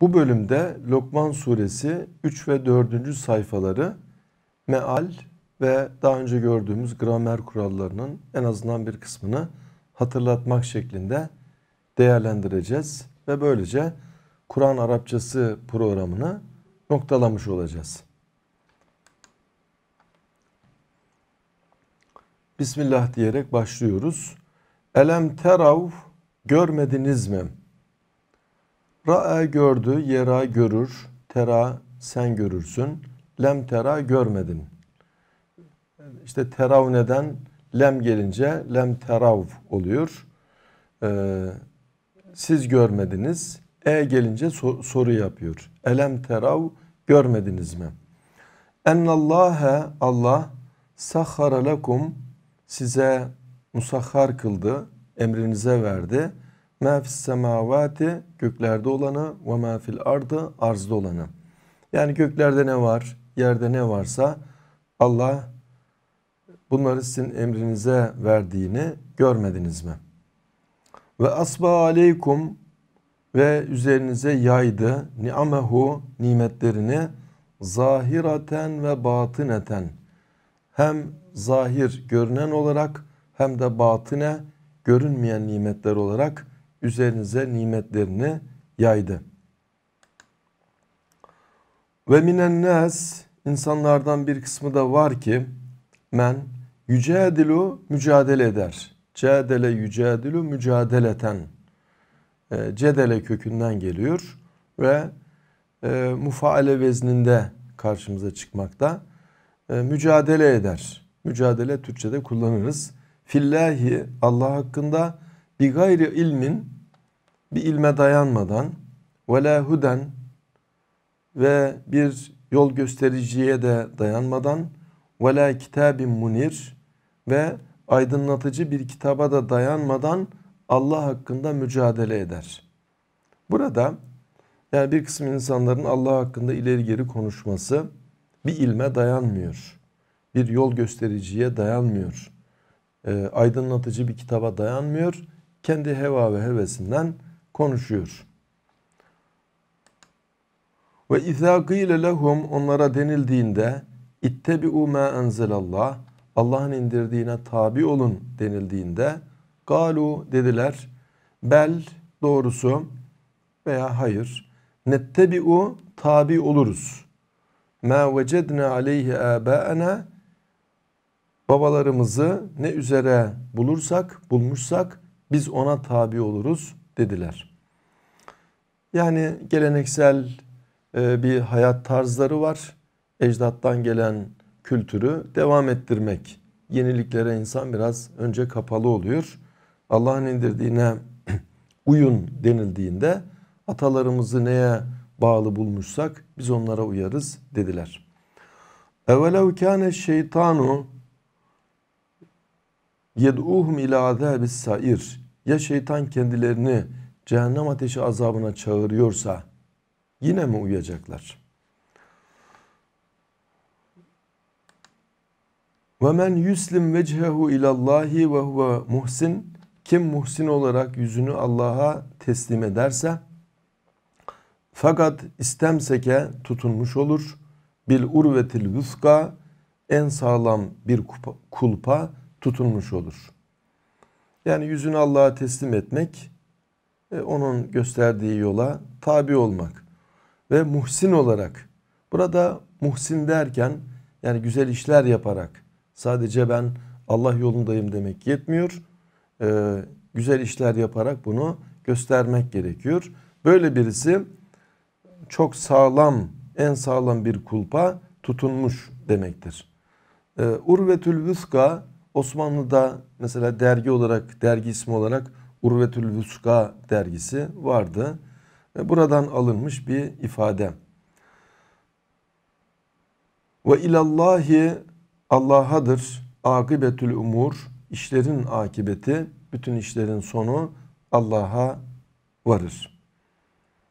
Bu bölümde Lokman suresi 3 ve 4. sayfaları meal ve daha önce gördüğümüz gramer kurallarının en azından bir kısmını hatırlatmak şeklinde değerlendireceğiz ve böylece Kur'an Arapçası programını noktalamış olacağız. Bismillah diyerek başlıyoruz. Elem terav görmediniz mi? Ra'a gördü, yera görür, tera sen görürsün, lem tera görmedin. İşte terav neden lem gelince lem terav oluyor. Ee, siz görmediniz. E gelince sor, soru yapıyor. Elem terav görmediniz mi? Ennallâhe Allah sahhara lekum size musahhar kıldı, emrinize verdi. مَا فِي semavati göklerde olanı ve مَا fil ardı arzda olanı. Yani göklerde ne var, yerde ne varsa Allah bunları sizin emrinize verdiğini görmediniz mi? Ve asba aleykum ve üzerinize yaydı ni'amehu nimetlerini zahiraten ve batıneten hem zahir görünen olarak hem de batine görünmeyen nimetler olarak üzerinize nimetlerini yaydı. Ve minen nas insanlardan bir kısmı da var ki men yücedilu mücadele eder. Cedele yücedilu mücadeleten. E, cedele kökünden geliyor ve e, mufaale vezninde karşımıza çıkmakta. E, mücadele eder. Mücadele Türkçe'de kullanırız. Fillahi Allah hakkında bir gayri ilmin bir ilme dayanmadan ve la huden ve bir yol göstericiye de dayanmadan ve la kitabin munir ve aydınlatıcı bir kitaba da dayanmadan Allah hakkında mücadele eder. Burada yani bir kısım insanların Allah hakkında ileri geri konuşması bir ilme dayanmıyor. Bir yol göstericiye dayanmıyor. E, aydınlatıcı bir kitaba dayanmıyor kendi heva ve hevesinden konuşuyor. Ve izâ gîle lehum onlara denildiğinde ittebi'û mâ enzelallah Allah'ın indirdiğine tabi olun denildiğinde galu dediler bel doğrusu veya hayır nettebi'u tabi oluruz. Mâ vecedne aleyhi âbâena babalarımızı ne üzere bulursak, bulmuşsak biz ona tabi oluruz dediler. Yani geleneksel e, bir hayat tarzları var. Ecdattan gelen kültürü devam ettirmek. Yeniliklere insan biraz önce kapalı oluyor. Allah'ın indirdiğine uyun denildiğinde atalarımızı neye bağlı bulmuşsak biz onlara uyarız dediler. Evelev kâne şeytanu yed'uhum ila azâbis sair ya şeytan kendilerini cehennem ateşi azabına çağırıyorsa yine mi uyuyacaklar? Ve men yuslim vechehu ilallahi ve muhsin kim muhsin olarak yüzünü Allah'a teslim ederse fakat istemseke tutunmuş olur. Bil urvetil vuska en sağlam bir kulpa tutunmuş olur.'' Yani yüzünü Allah'a teslim etmek, e, onun gösterdiği yola tabi olmak ve muhsin olarak. Burada muhsin derken yani güzel işler yaparak sadece ben Allah yolundayım demek yetmiyor. E, güzel işler yaparak bunu göstermek gerekiyor. Böyle birisi çok sağlam, en sağlam bir kulpa tutunmuş demektir. Ee, Urvetül Vüska Osmanlı'da mesela dergi olarak, dergi ismi olarak Urvetül Vuska dergisi vardı. Ve buradan alınmış bir ifade. Ve ilallahi Allah'adır akibetül umur, işlerin akibeti, bütün işlerin sonu Allah'a varır.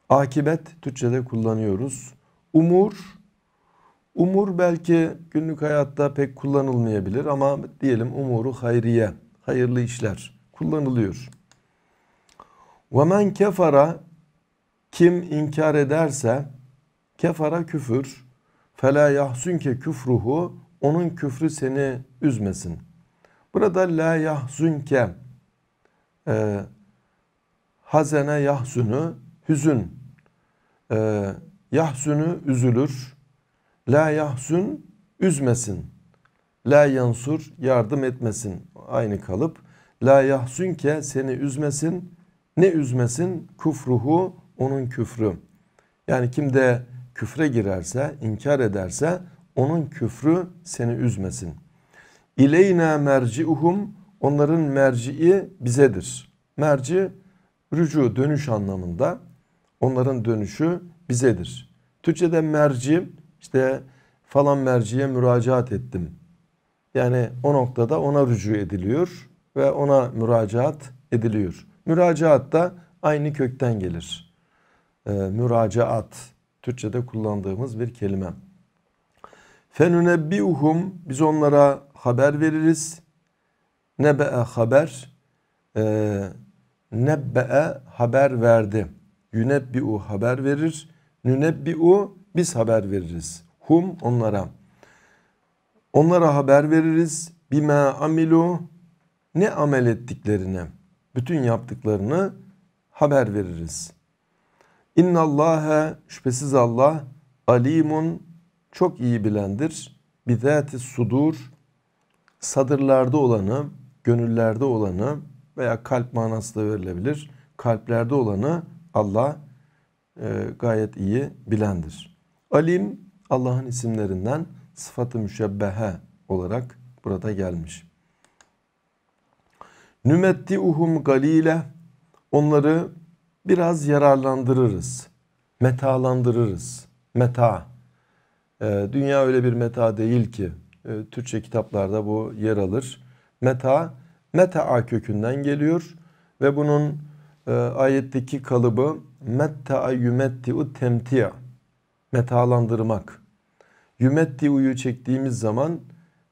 Akibet Türkçe'de kullanıyoruz. Umur Umur belki günlük hayatta pek kullanılmayabilir ama diyelim umuru hayriye, hayırlı işler kullanılıyor. وَمَنْ kefara kim inkar ederse kefara küfür fela yahsunke küfruhu onun küfrü seni üzmesin. Burada la yahzunke e, hazene yahzunu hüzün e, yahzunu üzülür La yahzun üzmesin. La yansur yardım etmesin. Aynı kalıp. La ke seni üzmesin. Ne üzmesin? Kufruhu onun küfrü. Yani kim de küfre girerse, inkar ederse onun küfrü seni üzmesin. İleyna merciuhum onların merci'i bizedir. Merci rücu dönüş anlamında onların dönüşü bizedir. Türkçe'de merci işte falan merciye müracaat ettim. Yani o noktada ona rücu ediliyor ve ona müracaat ediliyor. Müracaat da aynı kökten gelir. Ee, müracaat Türkçe'de kullandığımız bir kelime. Fenünebbiuhum biz onlara haber veririz. Nebe'e haber. Ee, nebbe'e haber verdi. Yünebbi'u haber verir. Nünebbi'u biz haber veririz. Hum onlara. Onlara haber veririz. Bime amilu ne amel ettiklerini, bütün yaptıklarını haber veririz. İnnallâhe şüphesiz Allah alimun çok iyi bilendir. Bidâti sudur sadırlarda olanı, gönüllerde olanı veya kalp manası da verilebilir. Kalplerde olanı Allah e, gayet iyi bilendir. Alim Allah'ın isimlerinden sıfatı müşebbehe olarak burada gelmiş. Nümetti uhum galile onları biraz yararlandırırız. Metalandırırız. Meta. Ee, dünya öyle bir meta değil ki. Ee, Türkçe kitaplarda bu yer alır. Meta, meta kökünden geliyor ve bunun e, ayetteki kalıbı metta yumettiu temtia metalandırmak. uyu çektiğimiz zaman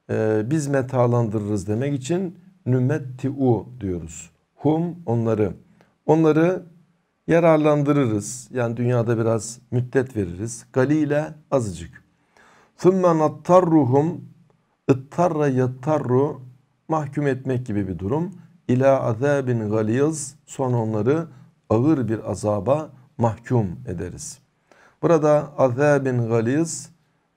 e, biz metalandırırız demek için u diyoruz. Hum onları. Onları yararlandırırız. Yani dünyada biraz müddet veririz. Galile azıcık. Thumma nattarruhum ıttarra yattarru mahkum etmek gibi bir durum. İla azabin galiz sonra onları ağır bir azaba mahkum ederiz. Burada azabin galiz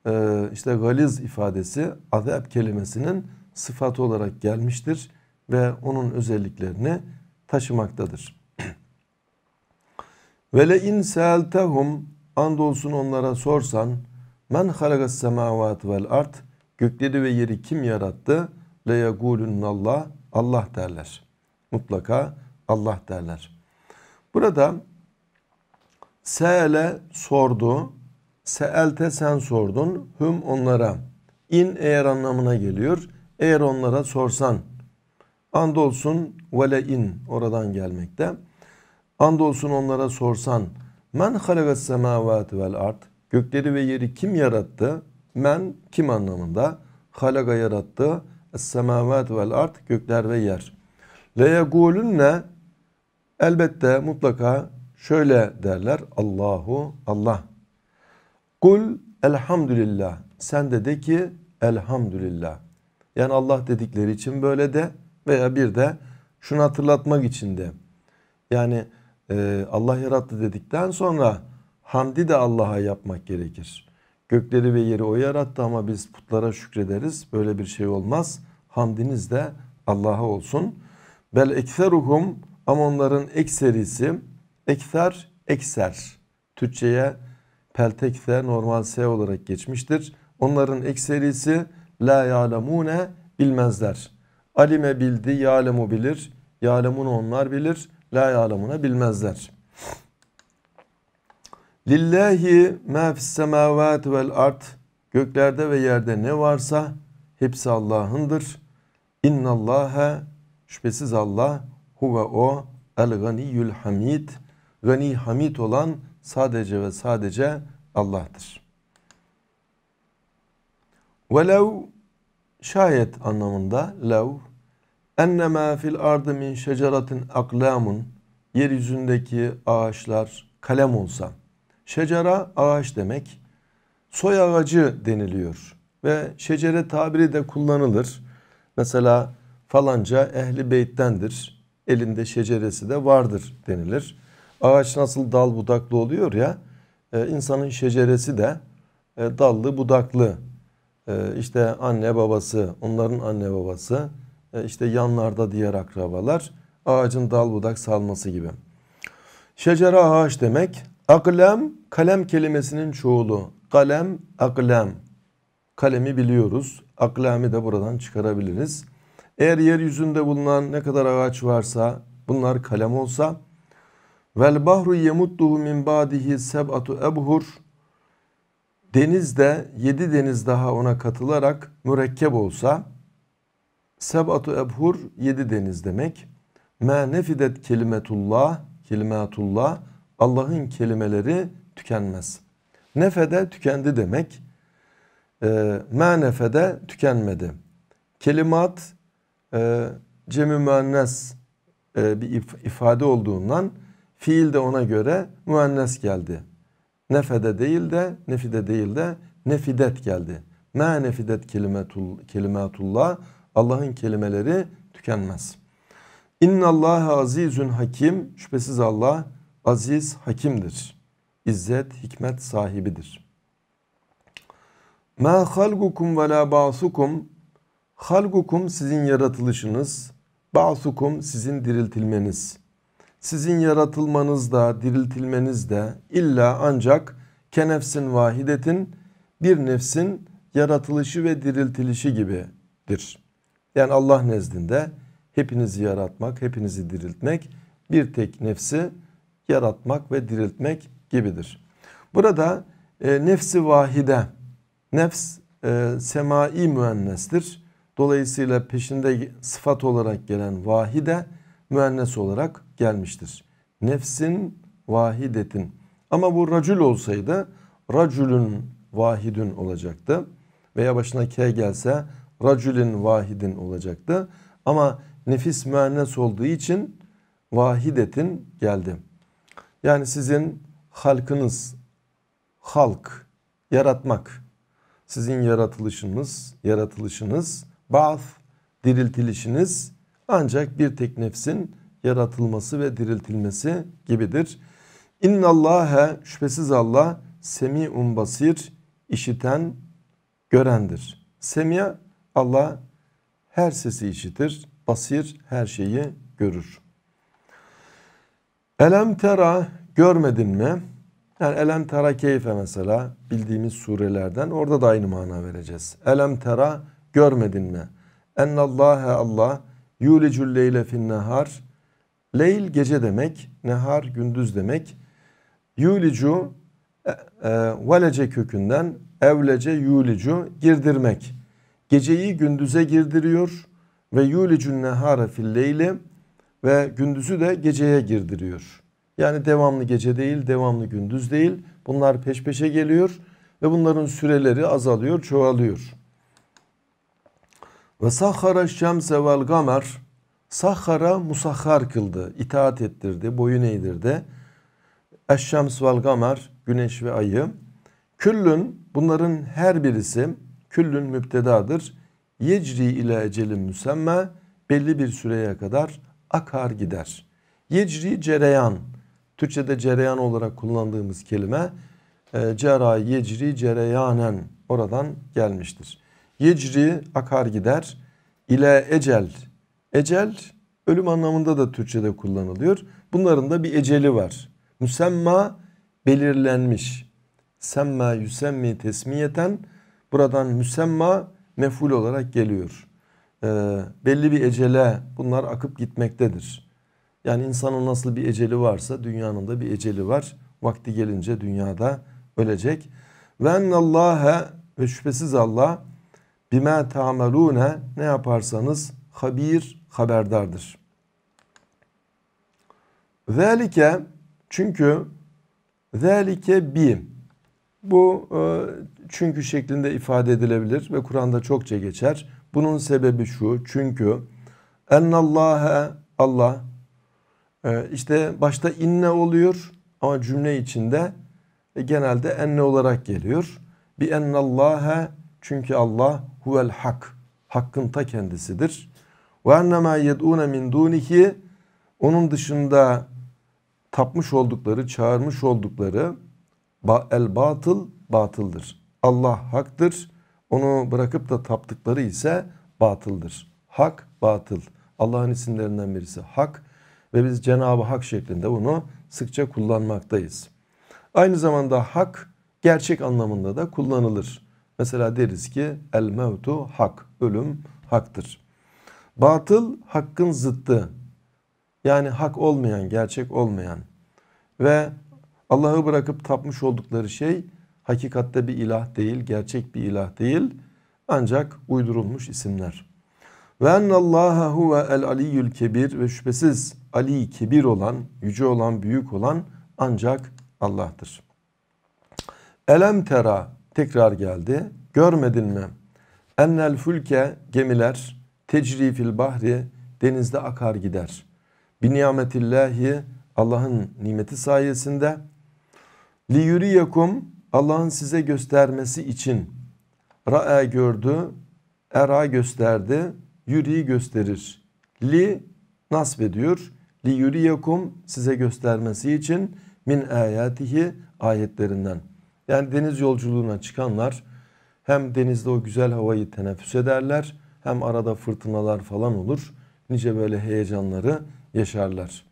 e, işte galiz ifadesi azab kelimesinin sıfatı olarak gelmiştir ve onun özelliklerini taşımaktadır. Ve le in seltehum andolsun onlara sorsan men halakas semavat vel art gökleri ve yeri kim yarattı? Le yegulunnallah Allah derler. Mutlaka Allah derler. Burada Sele sordu. Se'elte sen sordun. Hüm onlara. İn eğer anlamına geliyor. Eğer onlara sorsan. Andolsun vele in oradan gelmekte. Andolsun onlara sorsan. Men halagas semavati vel art. Gökleri ve yeri kim yarattı? Men kim anlamında? Halaga yarattı. Es semavat vel art gökler ve yer. Le yegulunne elbette mutlaka Şöyle derler Allahu Allah. Kul elhamdülillah. Sen de de ki elhamdülillah. Yani Allah dedikleri için böyle de veya bir de şunu hatırlatmak için de. Yani e, Allah yarattı dedikten sonra hamdi de Allah'a yapmak gerekir. Gökleri ve yeri o yarattı ama biz putlara şükrederiz. Böyle bir şey olmaz. Hamdiniz de Allah'a olsun. Bel ekseruhum ama onların ekserisi Ekser, ekser. Türkçe'ye peltekse normal S olarak geçmiştir. Onların ekserisi la ya'lemune bilmezler. Alime bildi, ya'lemu bilir. Ya'lemunu onlar bilir. La ya'lemuna bilmezler. Lillahi ma fis semavati vel art. Göklerde ve yerde ne varsa hepsi Allah'ındır. İnna İnnallâhe şüphesiz Allah huve o el ganiyyül hamid gani hamid olan sadece ve sadece Allah'tır. Velev şayet anlamında lev ennemâ fil ardı min şeceratin aklamun yeryüzündeki ağaçlar kalem olsa şecera ağaç demek soy ağacı deniliyor ve şecere tabiri de kullanılır. Mesela falanca ehli beyttendir elinde şeceresi de vardır denilir. Ağaç nasıl dal budaklı oluyor ya e, insanın şeceresi de e, dallı budaklı. E, işte anne babası, onların anne babası, işte yanlarda diğer akrabalar ağacın dal budak salması gibi. Şecere ağaç demek. Aklem kalem kelimesinin çoğulu. Kalem aklem. Kalemi biliyoruz. Aklemi de buradan çıkarabiliriz. Eğer yeryüzünde bulunan ne kadar ağaç varsa bunlar kalem olsa Vel bahru yemudduhu min badihi seb'atu ebhur. Deniz de yedi deniz daha ona katılarak mürekkep olsa seb'atu ebhur yedi deniz demek. Ma nefidet kelimetullah kelimatullah Allah'ın kelimeleri tükenmez. Nefede tükendi demek. E, ee, ma nefede tükenmedi. Kelimat e, cemi müennes e, bir ifade olduğundan Fiil de ona göre müennes geldi. Nefede değil de, nefide değil de nefidet geldi. Ma nefidet kelimetul, kelimetullah. Allah'ın kelimeleri tükenmez. İnallahu Allah azizün hakim. Şüphesiz Allah aziz hakimdir. İzzet, hikmet sahibidir. Ma halgukum ve la ba'sukum. Halgukum sizin yaratılışınız. Ba'sukum sizin diriltilmeniz sizin yaratılmanız da diriltilmeniz de illa ancak kenefsin vahidetin bir nefsin yaratılışı ve diriltilişi gibidir. Yani Allah nezdinde hepinizi yaratmak, hepinizi diriltmek bir tek nefsi yaratmak ve diriltmek gibidir. Burada e, nefsi vahide, nefs e, semai müennestir. Dolayısıyla peşinde sıfat olarak gelen vahide müennes olarak gelmiştir. Nefsin vahidetin. Ama bu racül olsaydı racülün vahidün olacaktı. Veya başına k gelse racülün vahidin olacaktı. Ama nefis müennes olduğu için vahidetin geldi. Yani sizin halkınız, halk, yaratmak, sizin yaratılışınız, yaratılışınız, bath, diriltilişiniz ancak bir tek nefsin yaratılması ve diriltilmesi gibidir. İnnallâhe şüphesiz Allah semi'un basir işiten görendir. Semia Allah her sesi işitir. Basir her şeyi görür. Elem tera görmedin mi? Yani elem tera keyfe mesela bildiğimiz surelerden orada da aynı mana vereceğiz. Elem tera görmedin mi? Ennallâhe Allah Yulicül leyle fin nehar. Leyl gece demek. Nehar gündüz demek. Yulicu e, e velece kökünden evlece yulicu girdirmek. Geceyi gündüze girdiriyor ve yulicün nehara fil leyli ve gündüzü de geceye girdiriyor. Yani devamlı gece değil, devamlı gündüz değil. Bunlar peş peşe geliyor ve bunların süreleri azalıyor, çoğalıyor. Ve sahara şemse vel gamer. Sahara musahhar kıldı. itaat ettirdi. Boyun eğdirdi. Eşşems vel gamer. Güneş ve ayı. Küllün bunların her birisi küllün müptedadır. Yecri ile ecelin müsemme belli bir süreye kadar akar gider. Yecri cereyan. Türkçe'de cereyan olarak kullandığımız kelime e, cera yecri cereyanen oradan gelmiştir. Yecri akar gider. ile ecel. Ecel ölüm anlamında da Türkçe'de kullanılıyor. Bunların da bir eceli var. Müsemma belirlenmiş. Semma yüsemmi tesmiyeten. Buradan müsemma meful olarak geliyor. Ee, belli bir ecele bunlar akıp gitmektedir. Yani insanın nasıl bir eceli varsa dünyanın da bir eceli var. Vakti gelince dünyada ölecek. Ve ennallâhe ve şüphesiz Allah bime tamelune ne yaparsanız habir haberdardır. Zelike çünkü zelike bi bu e, çünkü şeklinde ifade edilebilir ve Kur'an'da çokça geçer. Bunun sebebi şu çünkü ennallâhe Allah e, işte başta inne oluyor ama cümle içinde e, genelde enne olarak geliyor. Bi ennallâhe çünkü Allah huvel hak. Hakkın ta kendisidir. Ve ennemâ yed'ûne min dûnihi onun dışında tapmış oldukları, çağırmış oldukları el batıl batıldır. Allah haktır. Onu bırakıp da taptıkları ise batıldır. Hak batıl. Allah'ın isimlerinden birisi hak ve biz Cenab-ı Hak şeklinde bunu sıkça kullanmaktayız. Aynı zamanda hak gerçek anlamında da kullanılır. Mesela deriz ki el mevtu hak, ölüm haktır. Batıl hakkın zıttı. Yani hak olmayan, gerçek olmayan ve Allah'ı bırakıp tapmış oldukları şey hakikatte bir ilah değil, gerçek bir ilah değil ancak uydurulmuş isimler. Ve ennallaha huve el aliyyül kebir ve şüphesiz Ali kebir olan, yüce olan, büyük olan ancak Allah'tır. Elem tera tekrar geldi. Görmedin mi? Ennel fülke gemiler tecri fil bahri denizde akar gider. Bi nimetillahi Allah'ın nimeti sayesinde li yuriyekum Allah'ın size göstermesi için ra'a gördü, era gösterdi, yuri gösterir. Li nasb ediyor. Li yuriyekum size göstermesi için min ayatihi ayetlerinden. Yani deniz yolculuğuna çıkanlar hem denizde o güzel havayı teneffüs ederler hem arada fırtınalar falan olur. Nice böyle heyecanları yaşarlar.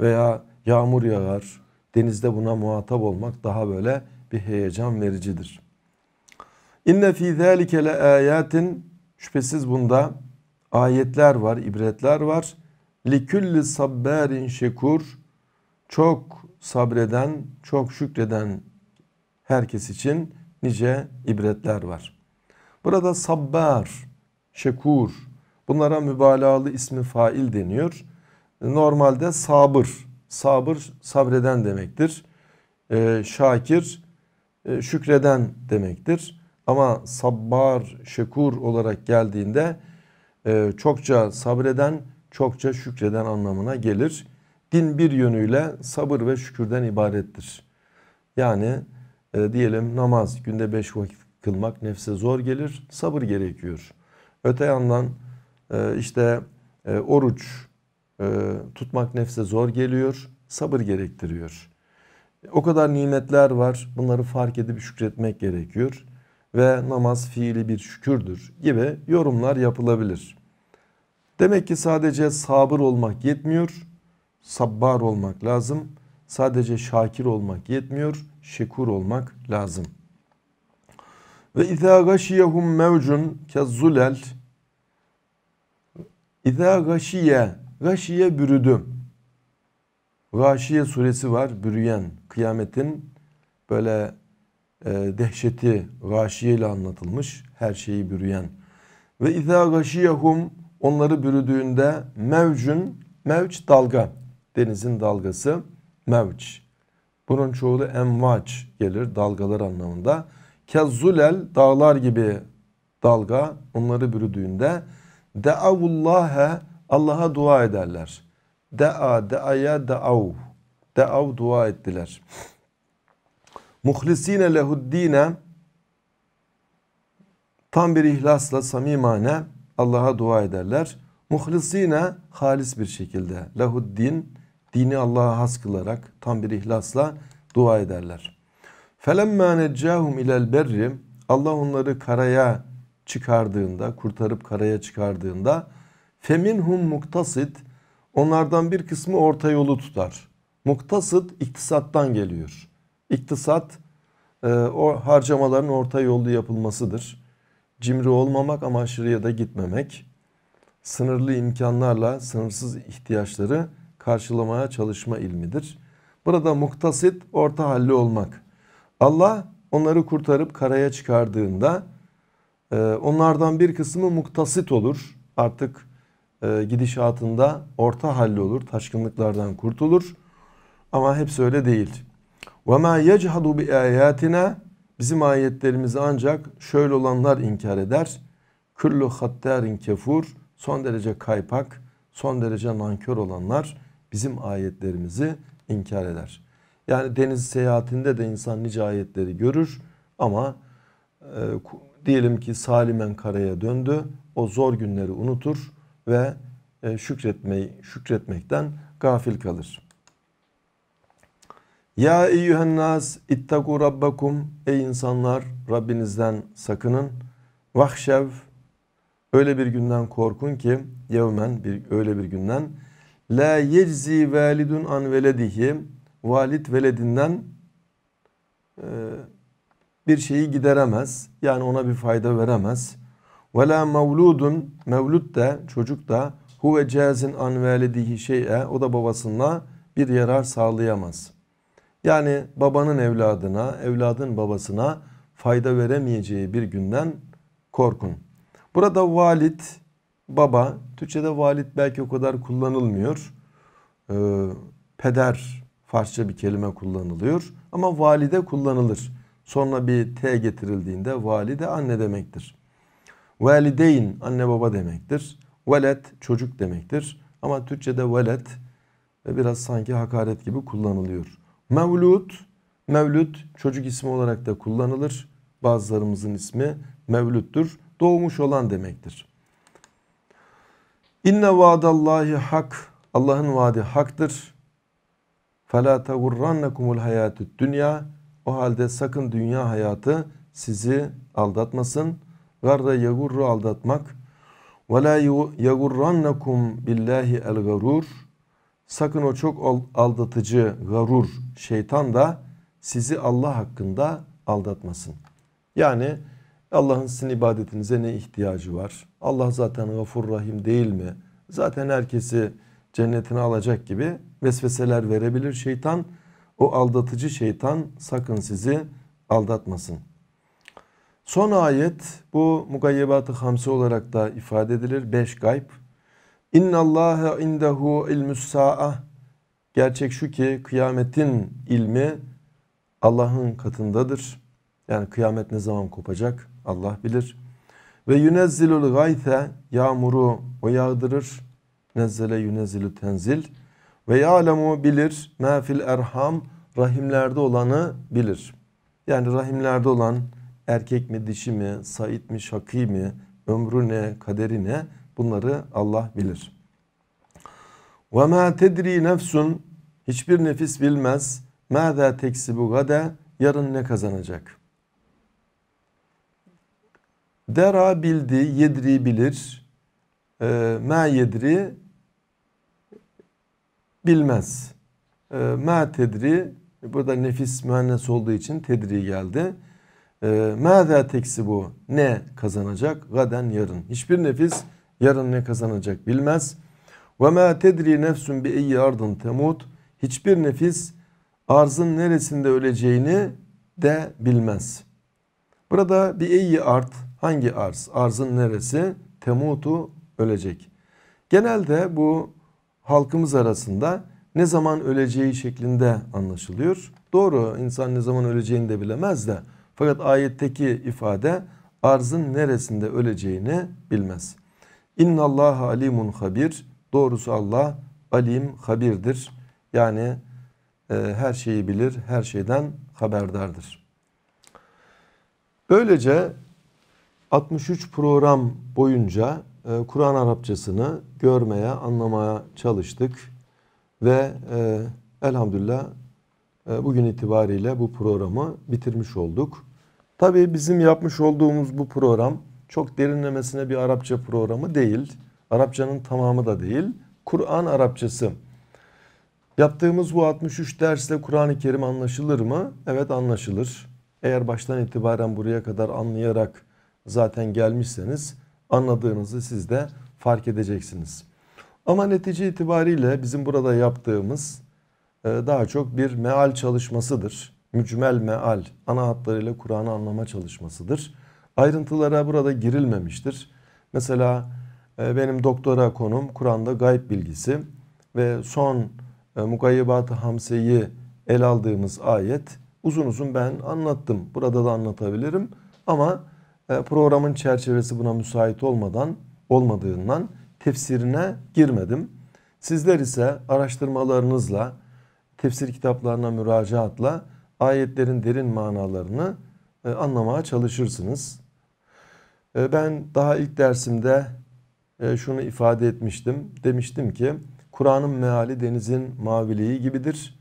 Veya yağmur yağar. Denizde buna muhatap olmak daha böyle bir heyecan vericidir. İnne fî zâlike le âyâtin Şüphesiz bunda ayetler var, ibretler var. Likülli sabberin şekur çok sabreden, çok şükreden herkes için nice ibretler var. Burada sabbar, şekur bunlara mübalağalı ismi fail deniyor. Normalde sabır, sabır sabreden demektir. Ee, şakir e, şükreden demektir. Ama sabbar, şekur olarak geldiğinde e, çokça sabreden, çokça şükreden anlamına gelir. Din bir yönüyle sabır ve şükürden ibarettir. Yani e, diyelim namaz günde beş vakit kılmak nefse zor gelir. Sabır gerekiyor. Öte yandan e, işte e, oruç e, tutmak nefse zor geliyor. Sabır gerektiriyor. O kadar nimetler var. Bunları fark edip şükretmek gerekiyor. Ve namaz fiili bir şükürdür gibi yorumlar yapılabilir. Demek ki sadece sabır olmak yetmiyor. Sabbar olmak lazım. Sadece şakir olmak yetmiyor, şekur olmak lazım. Ve izâ gâşiyehum mevcun kezzulel İzâ gâşiye Gâşiye bürüdü. Gâşiye suresi var. Bürüyen. Kıyametin böyle e, dehşeti gâşiye ile anlatılmış. Her şeyi bürüyen. Ve izâ gâşiyehum onları bürüdüğünde mevcun mevç dalga. Denizin dalgası mevç. Bunun çoğulu envaç gelir dalgalar anlamında. Kezzulel dağlar gibi dalga onları bürüdüğünde deavullâhe Allah'a dua ederler. Dea, deaya, deav. Deav dua ettiler. Muhlisine lehuddine tam bir ihlasla samimane Allah'a dua ederler. Muhlisine halis bir şekilde. Lehuddin Dini Allah'a has kılarak tam bir ihlasla dua ederler. فَلَمَّا نَجَّاهُمْ اِلَى الْبَرِّ Allah onları karaya çıkardığında, kurtarıp karaya çıkardığında feminhum muktasit onlardan bir kısmı orta yolu tutar. Muktasit iktisattan geliyor. İktisat e, o harcamaların orta yolu yapılmasıdır. Cimri olmamak ama aşırıya da gitmemek. Sınırlı imkanlarla sınırsız ihtiyaçları karşılamaya çalışma ilmidir. Burada muktasit orta halli olmak. Allah onları kurtarıp karaya çıkardığında e, onlardan bir kısmı muktasit olur. Artık e, gidişatında orta halli olur. Taşkınlıklardan kurtulur. Ama hepsi öyle değil. وَمَا يَجْحَدُ بِآيَاتِنَا Bizim ayetlerimizi ancak şöyle olanlar inkar eder. Küllü hattarin kefur son derece kaypak, son derece nankör olanlar bizim ayetlerimizi inkar eder. Yani deniz seyahatinde de insan nice ayetleri görür ama e, diyelim ki salimen karaya döndü. O zor günleri unutur ve e, şükretmeyi şükretmekten gafil kalır. Ya eyyühen nas ittaku rabbakum ey insanlar Rabbinizden sakının. Vahşev öyle bir günden korkun ki yevmen bir öyle bir günden La yeczi validun an veledihi valid veledinden e, bir şeyi gideremez. Yani ona bir fayda veremez. Ve la mevludun mevlud de çocuk da huve cazin an velidihi şey'e o da babasına bir yarar sağlayamaz. Yani babanın evladına, evladın babasına fayda veremeyeceği bir günden korkun. Burada valid baba. Türkçe'de valid belki o kadar kullanılmıyor. Ee, peder Farsça bir kelime kullanılıyor. Ama valide kullanılır. Sonra bir T getirildiğinde valide anne demektir. Valideyn anne baba demektir. Velet çocuk demektir. Ama Türkçe'de velet e, biraz sanki hakaret gibi kullanılıyor. Mevlud, mevlüt çocuk ismi olarak da kullanılır. Bazılarımızın ismi mevlüttür. Doğmuş olan demektir. İnne vaadallahi hak. Allah'ın vaadi haktır. Fela tagurrannakumul hayatü dünya. O halde sakın dünya hayatı sizi aldatmasın. Garda yagurru aldatmak. Ve la yagurrannakum billahi el garur. Sakın o çok aldatıcı garur şeytan da sizi Allah hakkında aldatmasın. Yani Allah'ın sizin ibadetinize ne ihtiyacı var? Allah zaten gafur rahim değil mi? Zaten herkesi cennetine alacak gibi vesveseler verebilir şeytan. O aldatıcı şeytan sakın sizi aldatmasın. Son ayet bu mugayyebatı hamse olarak da ifade edilir. Beş gayb. İnna Allaha indehu ilmus Gerçek şu ki kıyametin ilmi Allah'ın katındadır. Yani kıyamet ne zaman kopacak Allah bilir. Ve yunezzilul gaythe yağmuru o yağdırır. Nezzele yunezzilu tenzil. Ve ya'lemu bilir ma fil erham rahimlerde olanı bilir. Yani rahimlerde olan erkek mi dişi mi, sait mi Şakî mi, ömrü ne, kaderi ne bunları Allah bilir. Ve ma tedri nefsun hiçbir nefis bilmez. Mâzâ teksibu gade yarın ne kazanacak? Dera bildi, yedri bilir. E, ma yedri bilmez. E, ma tedri burada nefis mühendis olduğu için tedri geldi. E, ee, Mâzâ teksi bu? Ne kazanacak? Gaden yarın. Hiçbir nefis yarın ne kazanacak bilmez. Ve mâ tedri nefsun bi eyyi ardın temut. Hiçbir nefis arzın neresinde öleceğini de bilmez. Burada bir iyi art Hangi arz? Arzın neresi? Temutu ölecek. Genelde bu halkımız arasında ne zaman öleceği şeklinde anlaşılıyor. Doğru insan ne zaman öleceğini de bilemez de fakat ayetteki ifade arzın neresinde öleceğini bilmez. İnnallâhe alimun habir. Doğrusu Allah alim habirdir. Yani e, her şeyi bilir, her şeyden haberdardır. Böylece 63 program boyunca e, Kur'an Arapçasını görmeye, anlamaya çalıştık. Ve e, elhamdülillah e, bugün itibariyle bu programı bitirmiş olduk. Tabii bizim yapmış olduğumuz bu program çok derinlemesine bir Arapça programı değil. Arapçanın tamamı da değil. Kur'an Arapçası. Yaptığımız bu 63 dersle Kur'an-ı Kerim anlaşılır mı? Evet anlaşılır. Eğer baştan itibaren buraya kadar anlayarak zaten gelmişseniz anladığınızı siz de fark edeceksiniz. Ama netice itibariyle bizim burada yaptığımız e, daha çok bir meal çalışmasıdır. Mücmel meal, ana hatlarıyla Kur'an'ı anlama çalışmasıdır. Ayrıntılara burada girilmemiştir. Mesela e, benim doktora konum Kur'an'da gayb bilgisi ve son e, Mugayyibat-ı Hamse'yi el aldığımız ayet uzun uzun ben anlattım. Burada da anlatabilirim ama e, programın çerçevesi buna müsait olmadan olmadığından tefsirine girmedim. Sizler ise araştırmalarınızla, tefsir kitaplarına müracaatla ayetlerin derin manalarını e, anlamaya çalışırsınız. E, ben daha ilk dersimde şunu ifade etmiştim. Demiştim ki Kur'an'ın meali denizin maviliği gibidir.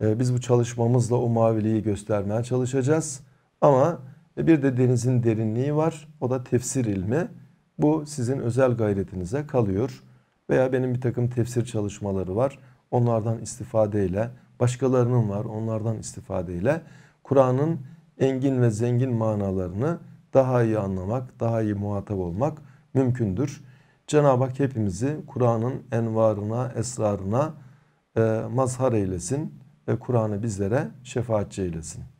Biz bu çalışmamızla o maviliği göstermeye çalışacağız. Ama ve bir de denizin derinliği var. O da tefsir ilmi. Bu sizin özel gayretinize kalıyor. Veya benim bir takım tefsir çalışmaları var. Onlardan istifadeyle, başkalarının var onlardan istifadeyle Kur'an'ın engin ve zengin manalarını daha iyi anlamak, daha iyi muhatap olmak mümkündür. Cenab-ı Hak hepimizi Kur'an'ın envarına, esrarına e, mazhar eylesin ve Kur'an'ı bizlere şefaatçi eylesin.